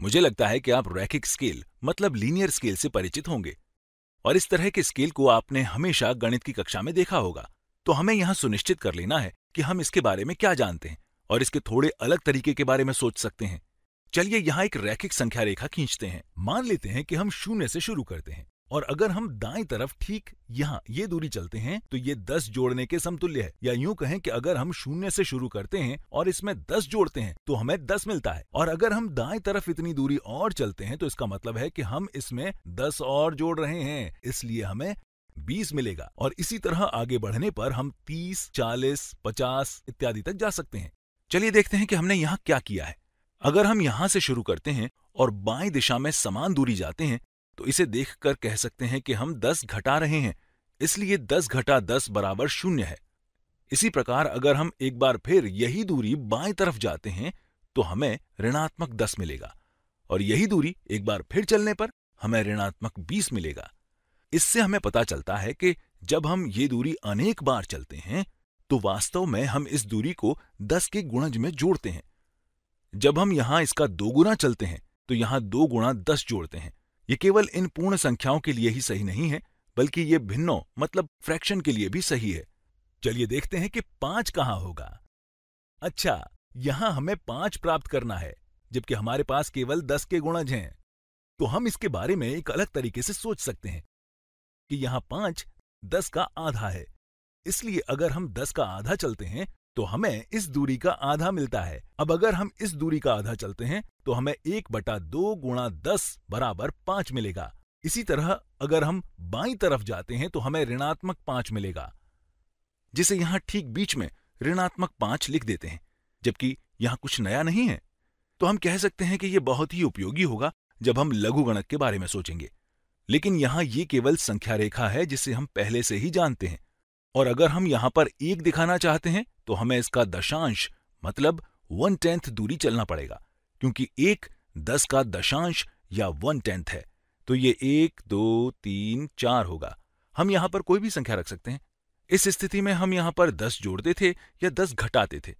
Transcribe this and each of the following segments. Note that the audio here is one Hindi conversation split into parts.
मुझे लगता है कि आप रैखिक स्केल मतलब लीनियर स्केल से परिचित होंगे और इस तरह के स्केल को आपने हमेशा गणित की कक्षा में देखा होगा तो हमें यहां सुनिश्चित कर लेना है कि हम इसके बारे में क्या जानते हैं और इसके थोड़े अलग तरीके के बारे में सोच सकते हैं चलिए यहां एक रैखिक संख्या रेखा खींचते हैं मान लेते हैं कि हम शून्य से शुरू करते हैं और अगर हम दाएं तरफ ठीक यहाँ ये दूरी चलते हैं तो ये दस जोड़ने के समतुल्य है या यूं कहें कि अगर हम शून्य से शुरू करते हैं और इसमें दस जोड़ते हैं तो हमें दस मिलता है और अगर हम दाएं तरफ इतनी दूरी और चलते हैं तो इसका मतलब है कि हम इसमें दस और जोड़ रहे हैं इसलिए हमें 20 मिलेगा और इसी तरह आगे बढ़ने पर हम 30, 40, 50 इत्यादि तक जा सकते हैं चलिए देखते हैं कि हमने यहाँ क्या किया है अगर हम यहाँ से शुरू करते हैं और बाएं दिशा में समान दूरी जाते हैं तो इसे देखकर कह सकते हैं कि हम दस घटा रहे हैं इसलिए दस घटा दस बराबर शून्य है इसी प्रकार अगर हम एक बार फिर यही दूरी बाएं तरफ जाते हैं तो हमें ऋणात्मक दस मिलेगा और यही दूरी एक बार फिर चलने पर हमें ऋणात्मक बीस मिलेगा इससे हमें पता चलता है कि जब हम ये दूरी अनेक बार चलते हैं तो वास्तव में हम इस दूरी को दस के गुणज में जोड़ते हैं जब हम यहां इसका दो गुना चलते हैं तो यहां दो गुणा दस जोड़ते हैं ये केवल इन पूर्ण संख्याओं के लिए ही सही नहीं है बल्कि ये भिन्नों मतलब फ्रैक्शन के लिए भी सही है चलिए देखते हैं कि पांच कहां होगा अच्छा यहां हमें पांच प्राप्त करना है जबकि हमारे पास केवल दस के गुणज हैं तो हम इसके बारे में एक अलग तरीके से सोच सकते हैं कि यहां पांच दस का आधा है इसलिए अगर हम दस का आधा चलते हैं तो हमें इस दूरी का आधा मिलता है अब अगर हम इस दूरी का आधा चलते हैं तो हमें एक बटा दो गुणा दस बराबर पांच मिलेगा इसी तरह अगर हम बाई तरफ जाते हैं तो हमें ऋणात्मक पांच मिलेगा जिसे यहां ठीक बीच में ऋणात्मक पांच लिख देते हैं जबकि यहां कुछ नया नहीं है तो हम कह सकते हैं कि यह बहुत ही उपयोगी होगा जब हम लघु गणक के बारे में सोचेंगे लेकिन यहां ये केवल संख्या रेखा है जिसे हम पहले से ही जानते हैं और अगर हम यहां पर एक दिखाना चाहते हैं तो हमें इसका दशांश मतलब वन टेंथ दूरी चलना पड़ेगा क्योंकि एक दस का दशांश या वन टेंथ है तो ये एक दो तीन चार होगा हम यहां पर कोई भी संख्या रख सकते हैं इस स्थिति में हम यहां पर दस जोड़ते थे या दस घटाते थे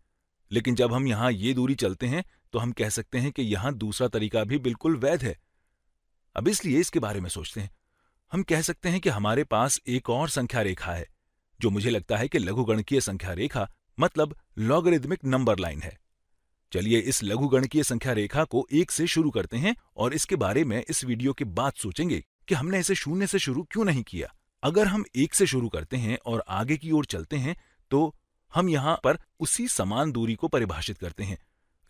लेकिन जब हम यहां ये दूरी चलते हैं तो हम कह सकते हैं कि यहां दूसरा तरीका भी बिल्कुल वैध है अब इसलिए इसके बारे में सोचते हैं हम कह सकते हैं कि हमारे पास एक और संख्या रेखा है जो मुझे लगता है कि लघुगणकीय संख्या रेखा मतलब लॉगरिदमिक नंबर लाइन है चलिए इस लघुगणकीय संख्या रेखा को एक से शुरू करते हैं और इसके बारे में इस वीडियो के बाद सोचेंगे कि हमने इसे शून्य से शुरू क्यों नहीं किया अगर हम एक से शुरू करते हैं और आगे की ओर चलते हैं तो हम यहां पर उसी समान दूरी को परिभाषित करते हैं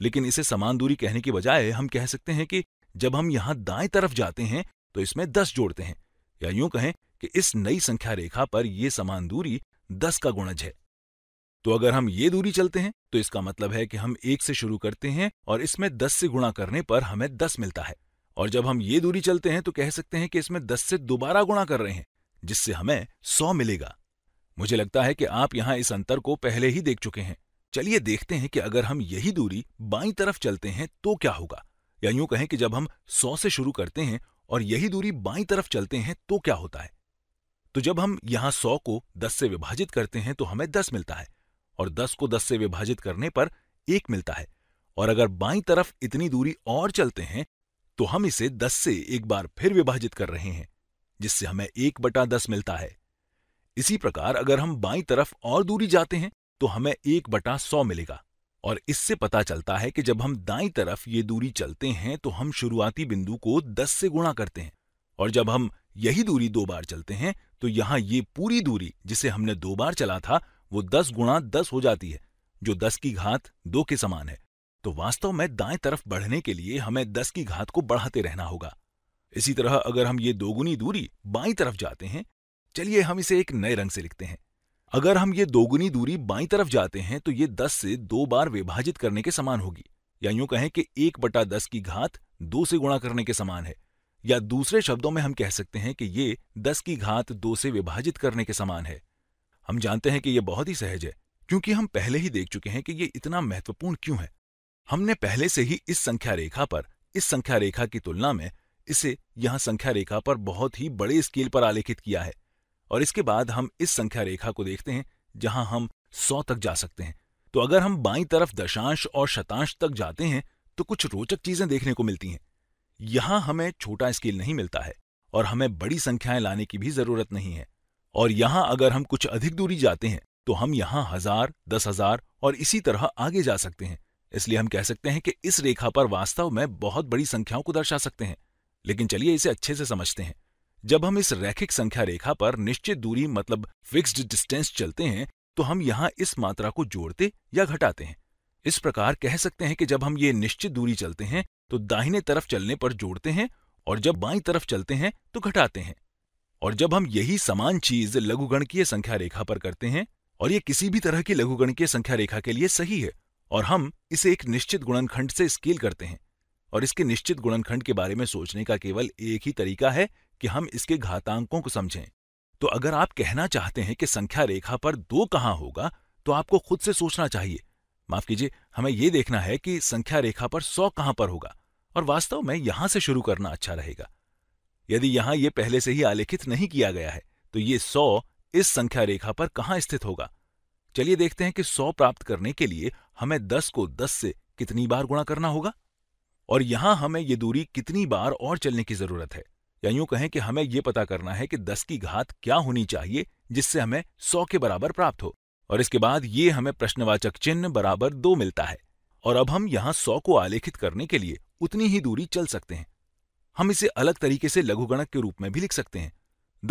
लेकिन इसे समान दूरी कहने के बजाय हम कह सकते हैं कि जब हम यहां दाएं तरफ जाते हैं तो इसमें दस जोड़ते हैं या यूं कहें कि इस नई संख्या रेखा पर यह समान दूरी दस का गुणज है तो अगर हम ये दूरी चलते हैं तो इसका मतलब है कि हम एक से शुरू करते हैं और इसमें दस से गुणा करने पर हमें दस मिलता है और जब हम ये दूरी चलते हैं तो कह सकते हैं कि इसमें दस से दोबारा गुणा कर रहे हैं जिससे हमें सौ मिलेगा मुझे लगता है कि आप यहां इस अंतर को पहले ही देख चुके हैं चलिए देखते हैं कि अगर हम यही दूरी बाई तरफ चलते हैं तो क्या होगा या यूं कहें कि जब हम सौ से शुरू करते हैं और यही दूरी बाई तरफ चलते हैं तो क्या होता है तो जब हम यहां सौ को दस से विभाजित करते हैं तो हमें दस मिलता है और दस को दस से विभाजित करने पर एक मिलता है और अगर बाई तरफ इतनी दूरी और चलते हैं तो हम इसे दस से एक बार फिर विभाजित कर रहे हैं जिससे हमें एक बटा दस मिलता है इसी प्रकार अगर हम बाई तरफ और दूरी जाते हैं तो हमें एक बटा सौ मिलेगा और इससे पता चलता है कि जब हम दाई तरफ ये दूरी चलते हैं तो हम शुरुआती बिंदु को दस से गुणा करते हैं और जब हम यही दूरी दो बार चलते हैं तो यहां ये पूरी दूरी जिसे हमने दो बार चला था वो दस गुणा दस हो जाती है जो दस की घात दो के समान है तो वास्तव में दाएं तरफ बढ़ने के लिए हमें दस की घात को बढ़ाते रहना होगा इसी तरह अगर हम ये दोगुनी दूरी बाई तरफ जाते हैं चलिए हम इसे एक नए रंग से लिखते हैं अगर हम ये दोगुनी दूरी बाई तरफ जाते हैं तो ये दस से दो बार विभाजित करने के समान होगी या यूं कहें कि एक बटा दस की घात दो से गुणा करने के समान है या दूसरे शब्दों में हम कह सकते हैं कि ये दस की घात दो से विभाजित करने के समान है हम जानते हैं कि यह बहुत ही सहज है क्योंकि हम पहले ही देख चुके हैं कि ये इतना महत्वपूर्ण क्यों है हमने पहले से ही इस संख्या रेखा पर इस संख्या रेखा की तुलना में इसे यहां संख्या रेखा पर बहुत ही बड़े स्केल पर आलेखित किया है और इसके बाद हम इस संख्या रेखा को देखते हैं जहां हम सौ तक जा सकते हैं तो अगर हम बाई तरफ दशांश और शतांश तक जाते हैं तो कुछ रोचक चीजें देखने को मिलती हैं यहां हमें छोटा स्केल नहीं मिलता है और हमें बड़ी संख्याएं लाने की भी जरूरत नहीं है और यहां अगर हम कुछ अधिक दूरी जाते हैं तो हम यहां हजार दस हजार और इसी तरह आगे जा सकते हैं इसलिए हम कह सकते हैं कि इस रेखा पर वास्तव में बहुत बड़ी संख्याओं को दर्शा सकते हैं लेकिन चलिए इसे अच्छे से समझते हैं जब हम इस रैखिक संख्या रेखा पर निश्चित दूरी मतलब फिक्स्ड डिस्टेंस चलते हैं तो हम यहां इस मात्रा को जोड़ते या घटाते हैं इस प्रकार कह सकते हैं कि जब हम ये निश्चित दूरी चलते हैं तो दाहिने तरफ चलने पर जोड़ते हैं और जब बाई तरफ चलते हैं तो घटाते हैं और जब हम यही समान चीज लघुगणकीय संख्या रेखा पर करते हैं और ये किसी भी तरह की लघुगणकीय संख्या रेखा के लिए सही है और हम इसे एक निश्चित गुणनखंड से स्केल करते हैं और इसके निश्चित गुणनखंड के बारे में सोचने का केवल एक ही तरीका है कि हम इसके घातांकों को समझें तो अगर आप कहना चाहते हैं कि संख्या रेखा पर दो कहां होगा तो आपको खुद से सोचना चाहिए माफ कीजिए हमें यह देखना है कि संख्या रेखा पर सौ कहां पर होगा और वास्तव में यहां से शुरू करना अच्छा रहेगा यदि यहां ये पहले से ही आलेखित नहीं किया गया है तो ये सौ इस संख्या रेखा पर कहां स्थित होगा चलिए देखते हैं कि सौ प्राप्त करने के लिए हमें दस को दस से कितनी बार गुणा करना होगा और यहां हमें यह दूरी कितनी बार और चलने की जरूरत है या यूं कहें कि हमें यह पता करना है कि दस की घात क्या होनी चाहिए जिससे हमें सौ के बराबर प्राप्त हो और इसके बाद ये हमें प्रश्नवाचक चिन्ह बराबर दो मिलता है और अब हम यहां सौ को आलेखित करने के लिए उतनी ही दूरी चल सकते हैं हम इसे अलग तरीके से लघुगणक के रूप में भी लिख सकते हैं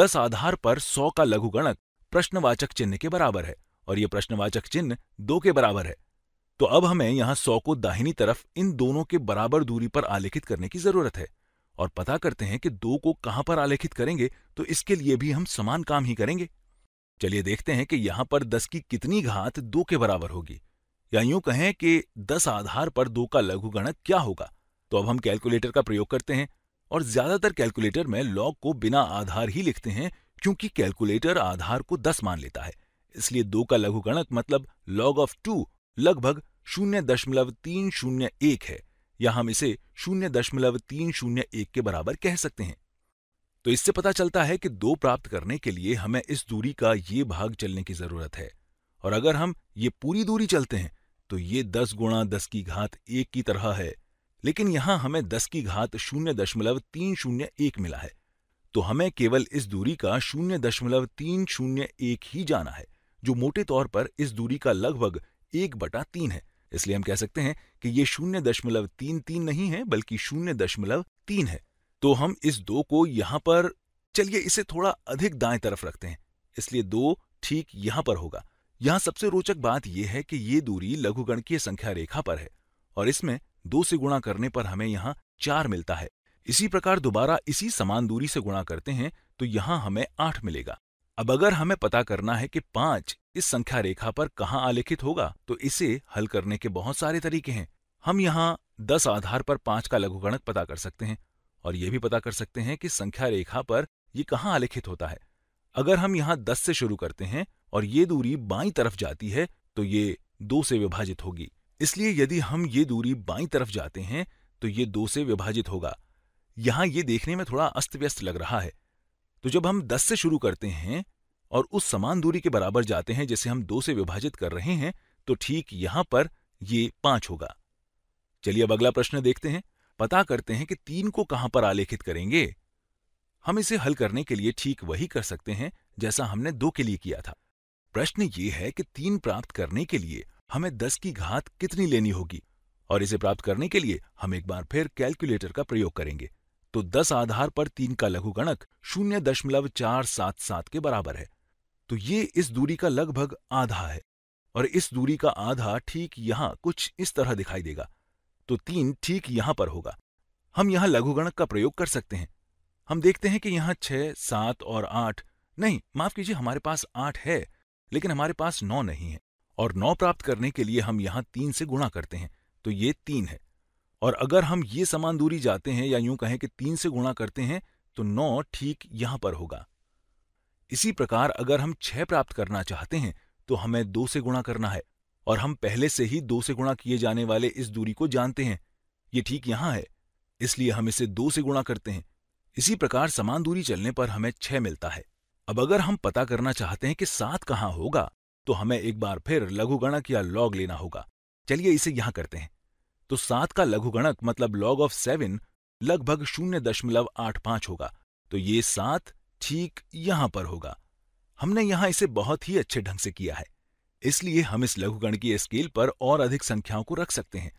दस आधार पर सौ का लघुगणक प्रश्नवाचक चिन्ह के बराबर है और यह प्रश्नवाचक चिन्ह दो के बराबर है तो अब हमें यहां सौ को दाहिनी तरफ इन दोनों के बराबर दूरी पर आलेखित करने की जरूरत है और पता करते हैं कि दो को कहां पर आलेखित करेंगे तो इसके लिए भी हम समान काम ही करेंगे चलिए देखते हैं कि यहां पर दस की कितनी घात दो के बराबर होगी या यूं कहें कि दस आधार पर दो का लघुगणक क्या होगा तो अब हम कैलकुलेटर का प्रयोग करते हैं और ज्यादातर कैलकुलेटर में लॉग को बिना आधार ही लिखते हैं क्योंकि कैलकुलेटर आधार को दस मान लेता है इसलिए दो का लघुगणक मतलब लॉग ऑफ टू लगभग शून्य दशमलव तीन शून्य एक है या हम इसे शून्य दशमलव तीन शून्य एक के बराबर कह सकते हैं तो इससे पता चलता है कि दो प्राप्त करने के लिए हमें इस दूरी का ये भाग चलने की जरूरत है और अगर हम ये पूरी दूरी चलते हैं तो ये दस गुणा दस की घात एक की तरह है लेकिन यहां हमें दस की घात शून्य दशमलव तीन शून्य एक मिला है तो हमें केवल इस दूरी का शून्य दशमलव तीन शून्य एक ही जाना है जो मोटे तौर पर इस दूरी का लगभग एक बटा तीन है इसलिए हम कह सकते हैं कि यह शून्य दशमलव तीन तीन नहीं है बल्कि शून्य दशमलव तीन है तो हम इस दो को यहां पर चलिए इसे थोड़ा अधिक दाएं तरफ रखते हैं इसलिए दो ठीक यहां पर होगा यहां सबसे रोचक बात यह है कि ये दूरी लघुगणकीय संख्या रेखा पर है और इसमें दो से गुणा करने पर हमें यहाँ चार मिलता है इसी प्रकार दोबारा इसी समान दूरी से गुणा करते हैं तो यहाँ हमें आठ मिलेगा अब अगर हमें पता करना है कि पांच इस संख्या रेखा पर कहाँ आलेखित होगा तो इसे हल करने के बहुत सारे तरीके हैं हम यहाँ दस आधार पर पांच का लघुगणक पता कर सकते हैं और ये भी पता कर सकते हैं कि संख्या रेखा पर ये कहाँ आलेखित होता है अगर हम यहाँ दस से शुरू करते हैं और ये दूरी बाई तरफ जाती है तो ये दो से विभाजित होगी इसलिए यदि हम ये दूरी बाई तरफ जाते हैं तो ये दो से विभाजित होगा यहां ये देखने में थोड़ा अस्त व्यस्त लग रहा है तो जब हम दस से शुरू करते हैं और उस समान दूरी के बराबर जाते हैं जिसे हम दो से विभाजित कर रहे हैं तो ठीक यहां पर ये पांच होगा चलिए अब अगला प्रश्न देखते हैं पता करते हैं कि तीन को कहां पर आलेखित करेंगे हम इसे हल करने के लिए ठीक वही कर सकते हैं जैसा हमने दो के लिए किया था प्रश्न ये है कि तीन प्राप्त करने के लिए हमें दस की घात कितनी लेनी होगी और इसे प्राप्त करने के लिए हम एक बार फिर कैलकुलेटर का प्रयोग करेंगे तो दस आधार पर तीन का लघुगणक शून्य दशमलव चार सात सात के बराबर है तो ये इस दूरी का लगभग आधा है और इस दूरी का आधा ठीक यहां कुछ इस तरह दिखाई देगा तो तीन ठीक यहां पर होगा हम यहां लघुगणक का प्रयोग कर सकते हैं हम देखते हैं कि यहां छह सात और आठ नहीं माफ कीजिए हमारे पास आठ है लेकिन हमारे पास नौ नहीं है और नौ प्राप्त करने के लिए हम यहां तीन से गुणा करते हैं तो ये तीन है और अगर हम ये समान दूरी जाते हैं या यूं कहें कि तीन से गुणा करते हैं तो नौ ठीक यहां पर होगा इसी प्रकार अगर हम छह प्राप्त करना चाहते हैं तो हमें दो से गुणा करना है और हम पहले से ही दो से गुणा किए जाने वाले इस दूरी को जानते हैं ये ठीक यहां है इसलिए हम इसे दो से गुणा करते हैं इसी प्रकार समान दूरी चलने पर हमें छह मिलता है अब अगर हम पता करना चाहते हैं कि सात कहां होगा तो हमें एक बार फिर लघुगणक या लॉग लेना होगा चलिए इसे यहां करते हैं तो सात का लघुगणक मतलब लॉग ऑफ सेवन लगभग शून्य दशमलव आठ पांच होगा तो ये सात ठीक यहां पर होगा हमने यहां इसे बहुत ही अच्छे ढंग से किया है इसलिए हम इस लघुगणकीय स्केल पर और अधिक संख्याओं को रख सकते हैं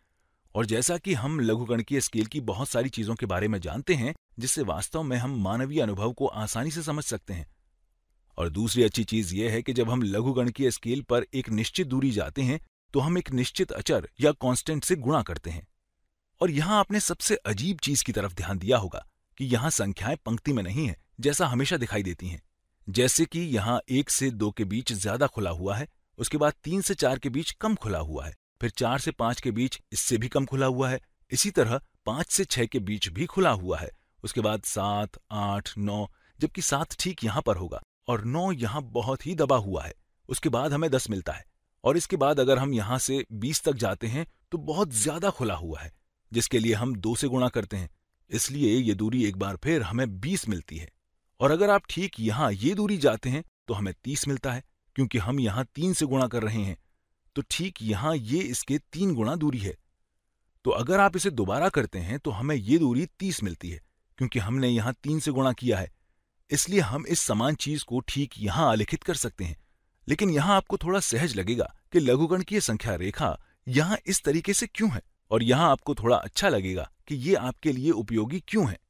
और जैसा कि हम लघुगणकीय स्केल की बहुत सारी चीजों के बारे में जानते हैं जिससे वास्तव में हम मानवीय अनुभव को आसानी से समझ सकते हैं और दूसरी अच्छी चीज यह है कि जब हम की स्केल पर एक निश्चित दूरी जाते हैं तो हम एक निश्चित अचर या कांस्टेंट से गुणा करते हैं और यहां आपने सबसे अजीब चीज की तरफ ध्यान दिया होगा कि यहां संख्याएं पंक्ति में नहीं है जैसा हमेशा दिखाई देती हैं जैसे कि यहां एक से दो के बीच ज्यादा खुला हुआ है उसके बाद तीन से चार के बीच कम खुला हुआ है फिर चार से पांच के बीच इससे भी कम खुला हुआ है इसी तरह पांच से छह के बीच भी खुला हुआ है उसके बाद सात आठ नौ जबकि सात ठीक यहां पर होगा और नौ यहां बहुत ही दबा हुआ है उसके बाद हमें दस मिलता है और इसके बाद अगर हम यहां से बीस तक जाते हैं तो बहुत ज्यादा खुला हुआ है जिसके लिए हम दो से गुणा करते हैं इसलिए ये दूरी एक बार फिर हमें बीस मिलती है और अगर आप ठीक यहां ये दूरी जाते हैं तो हमें तीस मिलता है क्योंकि हम यहां तीन से गुणा कर रहे हैं तो ठीक यहां ये इसके तीन गुणा दूरी है तो अगर आप इसे दोबारा करते हैं तो हमें ये दूरी तीस मिलती है क्योंकि हमने यहां तीन से गुणा किया है इसलिए हम इस समान चीज को ठीक यहां आलिखित कर सकते हैं लेकिन यहां आपको थोड़ा सहज लगेगा कि लघुगण की संख्या रेखा यहां इस तरीके से क्यों है और यहां आपको थोड़ा अच्छा लगेगा कि ये आपके लिए उपयोगी क्यों है